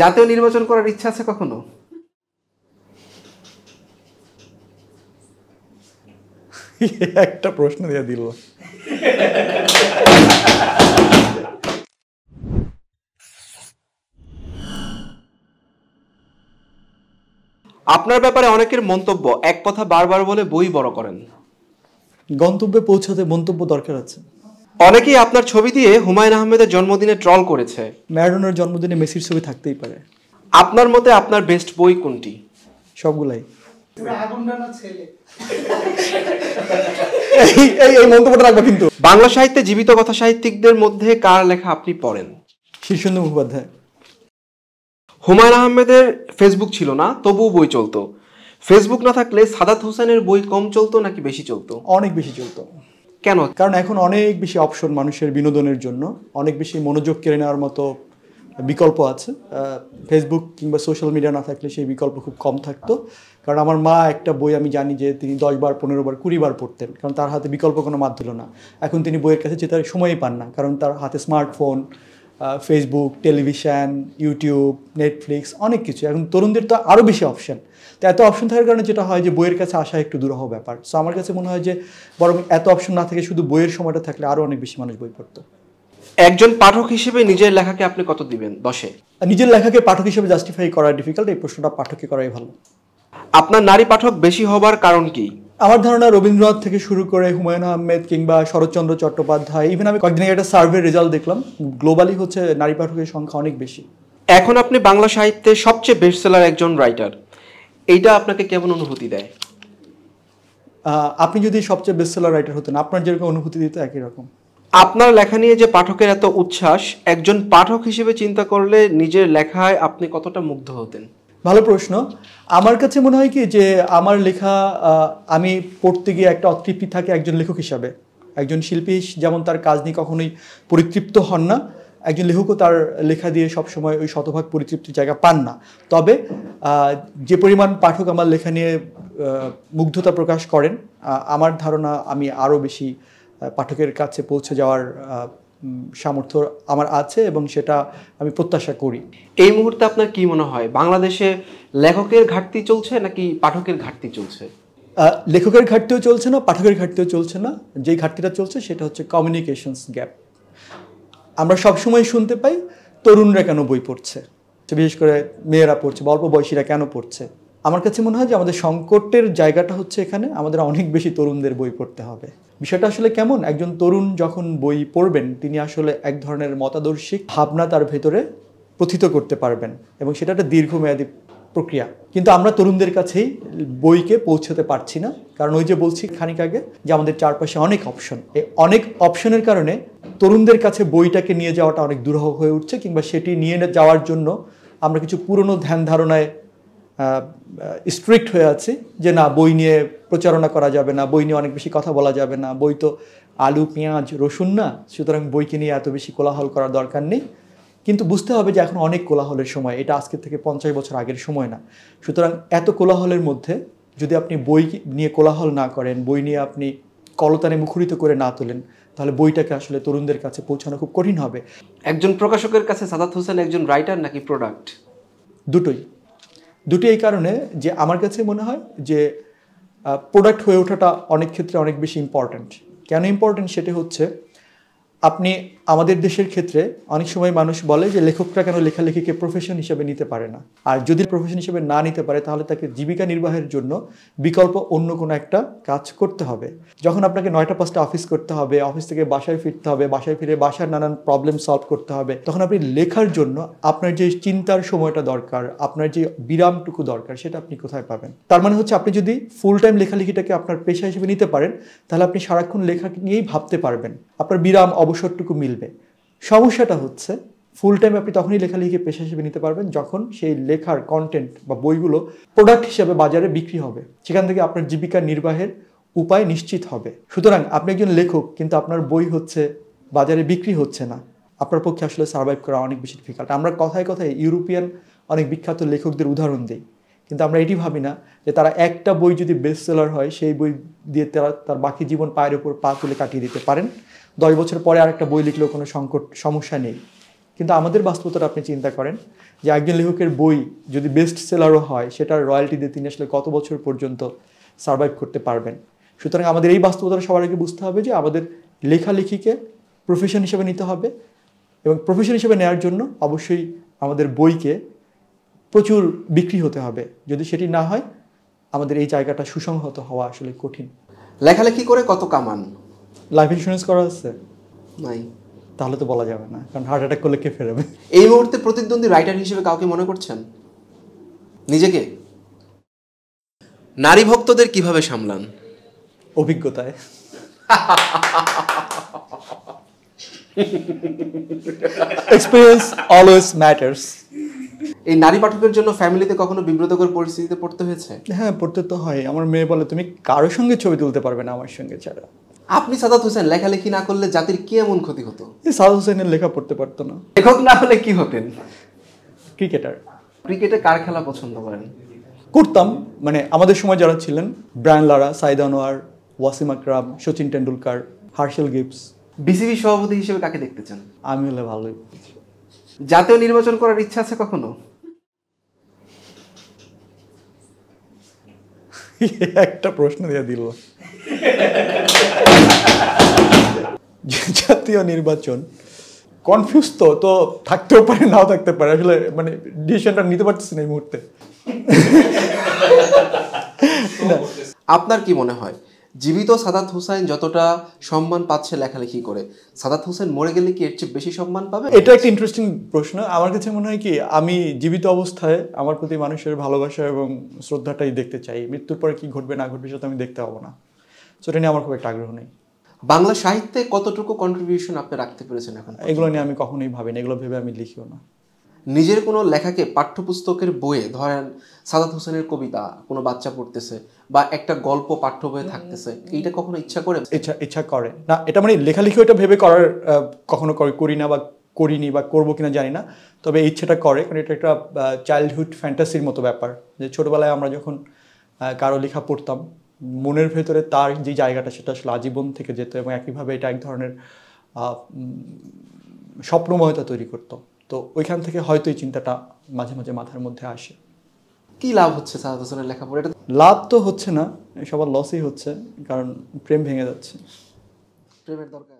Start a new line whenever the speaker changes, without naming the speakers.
জাতীয় নির্বাচন করার ইচ্ছা আছে কখনো একটা প্রশ্ন দিয়ে দিল আপনার ব্যাপারে অনেকের মন্তব্য এক কথা বারবার বলে বই বড় করেন
গন্তব্যে পৌঁছাতে মন্তব্য দরকার আছে
অনেকেই আপনার ছবি দিয়ে হুমায়ুন আহমেদের জন্মদিনে ট্রল করেছে ম্যারাডোনার জন্মদিনে মেসির ছবি থাকতেই পারে আপনার মতে আপনার বেস্ট বই কোনটি সবগুলাই এই এই মন্তব্যটা রাখবো কিন্তু বাংলা সাহিত্যে জীবিত কথা সাহিত্যিকদের মধ্যে কার লেখা আপনি পড়েন শীর্ষেন্দু মুখোপাধ্যায় হুমায়ুন আহমেদের ফেসবুক ছিল না তবুও বই চলতো ফেসবুক না থাকলে সাদাত হোসেনের বই কম চলতো নাকি বেশি চলতো অনেক বেশি চলতো কেন কারণ এখন অনেক বেশি
অপশন মানুষের বিনোদনের জন্য অনেক বেশি মনোযোগ কেড়ে নেওয়ার মতো বিকল্প আছে ফেসবুক কিংবা সোশ্যাল মিডিয়া না থাকলে সেই বিকল্প খুব কম থাকতো কারণ আমার মা একটা বই আমি জানি যে তিনি দশ বার পনেরো বার কুড়ি বার পড়তেন কারণ তার হাতে বিকল্প কোনো মাধ্যম না এখন তিনি বইয়ের কাছে যেতে সময়ই পান না কারণ তার হাতে smartphone Facebook television YouTube Netflix অনেক কিছু এখন তরুণদের তো আরও বেশি অপশন তো এত অপশন থাকার কারণে যেটা হয় যে বইয়ের কাছে আসা একটু দুরহ ব্যাপার সো আমার কাছে মনে হয় যে বরং এত অপশন না থাকে শুধু বইয়ের সময়টা থাকলে আরও অনেক বেশি
মানুষ বই পড়তো একজন পাঠক হিসেবে নিজের লেখাকে আপনি কত দিবেন দশে নিজের লেখাকে পাঠক হিসেবে জাস্টিফাই করা ডিফিকাল্ট এই প্রশ্নটা পাঠককে করাই ভালো আপনার নারী পাঠক বেশি হবার কারণ কি
আমার ধারণা রবীন্দ্রনাথ থেকে শুরু করে হুমায়ুন আহমেদ কিংবা শরৎচন্দ্র চট্টোপাধ্যায় ইভেন
আমি কয়েকদিন আগে একটা সার্ভের রেজাল্ট দেখলাম গ্লোবালি হচ্ছে নারী পাঠকের সংখ্যা অনেক বেশি এখন আপনি বাংলা সাহিত্যে সবচেয়ে সেলার একজন রাইটার এইটা আপনাকে কেমন অনুভূতি দেয় আপনি যদি সবচেয়ে সেলার রাইটার হতেন আপনার যেরকম অনুভূতি দিত একই রকম আপনার লেখা নিয়ে যে পাঠকের এত উচ্ছ্বাস একজন পাঠক হিসেবে চিন্তা করলে নিজের লেখায় আপনি কতটা মুগ্ধ হতেন ভালো প্রশ্ন আমার কাছে মনে হয় কি যে আমার লেখা
আমি পড়তে গিয়ে একটা অতৃপ্তি থাকে একজন লেখক হিসাবে একজন শিল্পী যেমন তার কাজ নিয়ে কখনোই পরিতৃপ্ত হন না একজন লেখকও তার লেখা দিয়ে সবসময় ওই শতভাগ পরিতৃপ্তির জায়গা পান না তবে যে পরিমাণ পাঠক আমার লেখা নিয়ে মুগ্ধতা প্রকাশ করেন আমার ধারণা আমি আরও বেশি পাঠকের কাছে পৌঁছে যাওয়ার
সামর্থ্য আমার আছে এবং সেটা আমি প্রত্যাশা করি এই মুহূর্তে আপনার কি মনে হয় বাংলাদেশে লেখকের ঘাটতি চলছে নাকি পাঠকের ঘাটতি চলছে
লেখকের ঘাটতিও চলছে না পাঠকের ঘাটতিও চলছে না যেই ঘাটতিটা চলছে সেটা হচ্ছে কমিউনিকেশনস গ্যাপ আমরা সবসময় শুনতে পাই তরুণরা কেন বই পড়ছে বিশেষ করে মেয়েরা পড়ছে বা অল্প বয়সীরা কেন পড়ছে আমার কাছে মনে হয় যে আমাদের সংকটের জায়গাটা হচ্ছে এখানে আমাদের অনেক বেশি তরুণদের বই পড়তে হবে বিষয়টা আসলে কেমন একজন তরুণ যখন বই পড়বেন তিনি আসলে এক ধরনের মতাদর্শিক ভাবনা তার ভেতরে প্রথিত করতে পারবেন এবং সেটা একটা দীর্ঘমেয়াদী প্রক্রিয়া কিন্তু আমরা তরুণদের কাছেই বইকে পৌঁছতে পারছি না কারণ ওই যে বলছি খানিক আগে যে আমাদের চারপাশে অনেক অপশন এই অনেক অপশনের কারণে তরুণদের কাছে বইটাকে নিয়ে যাওয়াটা অনেক দুরহ হয়ে উঠছে কিংবা সেটি নিয়ে যাওয়ার জন্য আমরা কিছু পুরনো ধ্যান ধারণায় স্ট্রিক্ট হয়ে আছে যে না বই নিয়ে প্রচারণা করা যাবে না বই নিয়ে অনেক বেশি কথা বলা যাবে না বই তো আলু পেঁয়াজ রসুন না সুতরাং বইকে নিয়ে এত বেশি কোলাহল করার দরকার নেই কিন্তু বুঝতে হবে যে এখন অনেক কোলাহলের সময় এটা আজকে থেকে পঞ্চাশ বছর আগের সময় না সুতরাং এত কোলাহলের মধ্যে যদি আপনি বই নিয়ে কোলাহল না করেন বই নিয়ে আপনি কলতানে মুখরিত করে না তোলেন তাহলে বইটাকে আসলে তরুণদের কাছে পৌঁছানো খুব কঠিন হবে একজন প্রকাশকের কাছে সাদাত হোসেন একজন রাইটার নাকি প্রোডাক্ট দুটোই দুটি এই কারণে যে আমার কাছে মনে হয় যে প্রোডাক্ট হয়ে ওঠাটা অনেক ক্ষেত্রে অনেক বেশি ইম্পর্ট্যান্ট কেন ইম্পর্ট্যান্ট সেটি হচ্ছে আপনি আমাদের দেশের ক্ষেত্রে অনেক সময় মানুষ বলে যে লেখকরা কেন লেখালেখিকে প্রফেশন হিসেবে নিতে পারে না আর যদি প্রফেশন হিসেবে না নিতে পারে তাহলে তাকে জীবিকা নির্বাহের জন্য বিকল্প অন্য কোনো একটা কাজ করতে হবে যখন আপনাকে নয়টা পাঁচটা অফিস করতে হবে অফিস থেকে বাসায় ফিরতে হবে বাসায় ফিরে বাসার নানান প্রবলেম সলভ করতে হবে তখন আপনি লেখার জন্য আপনার যে চিন্তার সময়টা দরকার আপনার যে বিরামটুকু দরকার সেটা আপনি কোথায় পাবেন তার মানে হচ্ছে আপনি যদি ফুল টাইম লেখালেখিটাকে আপনার পেশা হিসেবে নিতে পারেন তাহলে আপনি সারাক্ষণ লেখা নিয়েই ভাবতে পারবেন আপনার বিরাম অবসরটুকু মিলবে ফেলবে সমস্যাটা হচ্ছে ফুল টাইম আপনি তখনই লেখালেখি পেশা হিসেবে নিতে পারবেন যখন সেই লেখার কন্টেন্ট বা বইগুলো প্রোডাক্ট হিসেবে বাজারে বিক্রি হবে সেখান থেকে আপনার জীবিকা নির্বাহের উপায় নিশ্চিত হবে সুতরাং আপনি একজন লেখক কিন্তু আপনার বই হচ্ছে বাজারে বিক্রি হচ্ছে না আপনার পক্ষে আসলে সার্ভাইভ করা অনেক বেশি ডিফিকাল্ট আমরা কথায় কথায় ইউরোপিয়ান অনেক বিখ্যাত লেখকদের উদাহরণ দিই কিন্তু আমরা এটি ভাবি না যে তারা একটা বই যদি বেস্ট সেলার হয় সেই বই দিয়ে তারা তার বাকি জীবন পায়ের উপর পা তুলে কাটিয়ে দিতে পারেন দশ বছর পরে আর একটা বই লিখলেও কোনো সংকট সমস্যা নেই কিন্তু আমাদের বাস্তবতাটা আপনি চিন্তা করেন যে একজন লেখকের বই যদি বেস্ট সেলারও হয় সেটার রয়্যালটি দিয়ে তিনি আসলে কত বছর পর্যন্ত সার্ভাইভ করতে পারবেন সুতরাং আমাদের এই বাস্তবতাটা সবার আগে বুঝতে হবে যে আমাদের লেখালেখিকে প্রফেশন হিসেবে নিতে হবে এবং প্রফেশন হিসেবে নেওয়ার জন্য অবশ্যই আমাদের বইকে প্রচুর বিক্রি হতে হবে যদি সেটি না হয় আমাদের এই জায়গাটা সুসংহত হওয়া আসলে কঠিন লেখালেখি করে কত কামান লাইফ ইন্স্যুরেন্স করা আছে
নাই তাহলে তো বলা যাবে না কারণ হার্ট অ্যাটাক করলে কে ফেরাবে এই মুহূর্তে প্রতিদ্বন্দ্বী রাইটার হিসেবে কাউকে মনে করছেন নিজেকে নারী ভক্তদের কিভাবে সামলান অভিজ্ঞতায় এক্সপিরিয়েন্স অলওয়েজ ম্যাটার্স এই নারী পাঠকের জন্য ফ্যামিলিতে কখনো বিব্রতকর পরিস্থিতিতে পড়তে হয়েছে হ্যাঁ পড়তে তো হয় আমার মেয়ে বলে তুমি কারো সঙ্গে ছবি তুলতে পারবে না আমার সঙ্গে ছাড়া আপনি সাদাত হোসেন লেখালেখি না করলে জাতির কি এমন ক্ষতি হতো সাদাত হোসেনের লেখা পড়তে পারতো না লেখক না হলে কি হতেন ক্রিকেটার ক্রিকেটে কার খেলা পছন্দ করেন
করতাম মানে আমাদের সময় যারা ছিলেন Brian Lara Saeed Anwar Wasim Akram Sachin Tendulkar Herschelle Gibbs BCB সভাপতি
হিসেবে কাকে দেখতে চান আমি হলে ভালোই জাতীয় নির্বাচন করার ইচ্ছা আছে কখনো একটা
প্রশ্ন দিয়ে দিল জাতীয় নির্বাচন কনফিউজ তো তো থাকতেও পারে নাও থাকতে পারে আসলে মানে
ডিসিশনটা নিতে পারতেছি না এই মুহূর্তে আপনার কি মনে হয় জীবিত সাদাত হুসাইন যতটা সম্মান পাচ্ছে লেখালেখি করে সাদাত হুসেন মরে গেলে কি এর চেয়ে বেশি সম্মান পাবে এটা একটা
ইন্টারেস্টিং প্রশ্ন আমার কাছে মনে হয় কি আমি জীবিত অবস্থায় আমার প্রতি মানুষের ভালোবাসা এবং শ্রদ্ধাটাই দেখতে চাই মৃত্যুর পরে কি ঘটবে না ঘটবে সেটা
আমি দেখতে পাবো না সেটা নিয়ে আমার খুব একটা আগ্রহ নেই বাংলা সাহিত্যে কতটুকু কন্ট্রিবিউশন আপনি রাখতে পেরেছেন এখন এগুলো নিয়ে আমি কখনোই ভাবিনি এগুলো ভেবে আমি লিখিও না নিজের কোনো লেখাকে পাঠ্যপুস্তকের বইয়ে ধরেন সাদাত হোসেনের কবিতা কোনো বাচ্চা পড়তেছে বা একটা গল্প পাঠ্য বইয়ে থাকতেছে এইটা কখনো ইচ্ছা করে ইচ্ছা ইচ্ছা করে না এটা মানে লেখালেখিও এটা ভেবে করার
কখনো করি না বা করিনি বা করবো কিনা জানি না তবে ইচ্ছেটা করে কারণ এটা একটা চাইল্ডহুড ফ্যান্টাসির মতো ব্যাপার যে ছোটোবেলায় আমরা যখন কারো লেখা পড়তাম মনের ভেতরে তার যে জায়গাটা সেটা আসলে আজীবন থেকে যেত এবং একইভাবে এটা এক ধরনের স্বপ্নময়তা তৈরি করতো তো ওইখান থেকে হয়তো এই চিন্তাটা মাঝে মাঝে মাথার মধ্যে আসে কি লাভ হচ্ছে সাদাত হোসেনের লেখাপড়া এটা লাভ তো হচ্ছে না সবার লসই হচ্ছে কারণ প্রেম ভেঙে যাচ্ছে
প্রেমের দরকার